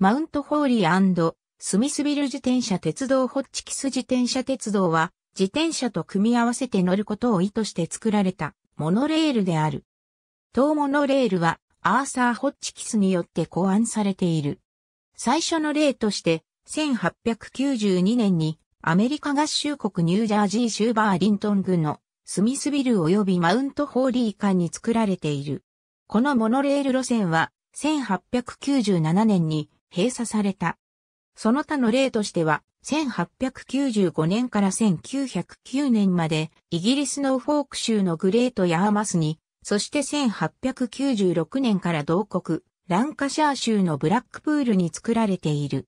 マウントホーリースミスビル自転車鉄道ホッチキス自転車鉄道は、自転車と組み合わせて乗ることを意図して作られたモノレールである。当モノレールはアーサー・ホッチキスによって考案されている。最初の例として、1892年にアメリカ合衆国ニュージャージー州バーリントン郡のスミスビル及びマウントホーリー間に作られている。このモノレール路線は1897年に閉鎖された。その他の例としては、1895年から1909年まで、イギリスのフォーク州のグレートヤーマスに、そして1896年から同国、ランカシャー州のブラックプールに作られている。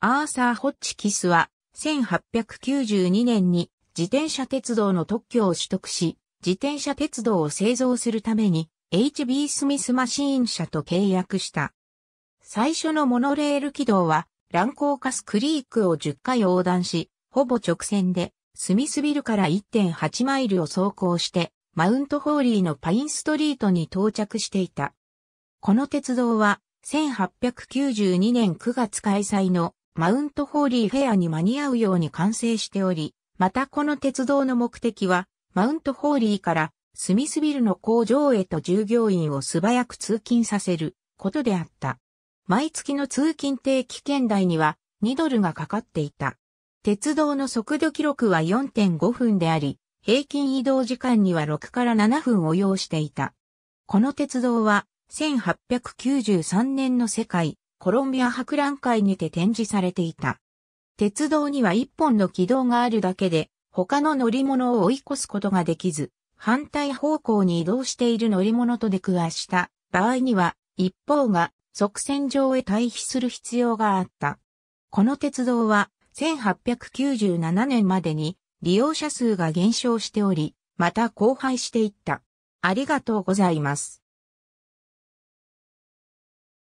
アーサー・ホッチキスは、1892年に自転車鉄道の特許を取得し、自転車鉄道を製造するために、HB スミスマシーン社と契約した。最初のモノレール軌道は、コ高カスクリークを10回横断し、ほぼ直線で、スミスビルから1.8マイルを走行して、マウントホーリーのパインストリートに到着していた。この鉄道は、1892年9月開催のマウントホーリーフェアに間に合うように完成しており、またこの鉄道の目的は、マウントホーリーからスミスビルの工場へと従業員を素早く通勤させることであった。毎月の通勤定期券代には2ドルがかかっていた。鉄道の速度記録は4.5分であり、平均移動時間には6から7分を要していた。この鉄道は1893年の世界コロンビア博覧会にて展示されていた。鉄道には1本の軌道があるだけで他の乗り物を追い越すことができず、反対方向に移動している乗り物と出くわした場合には一方が即戦場へ退避する必要があった。この鉄道は1897年までに利用者数が減少しており、また荒廃していった。ありがとうございます。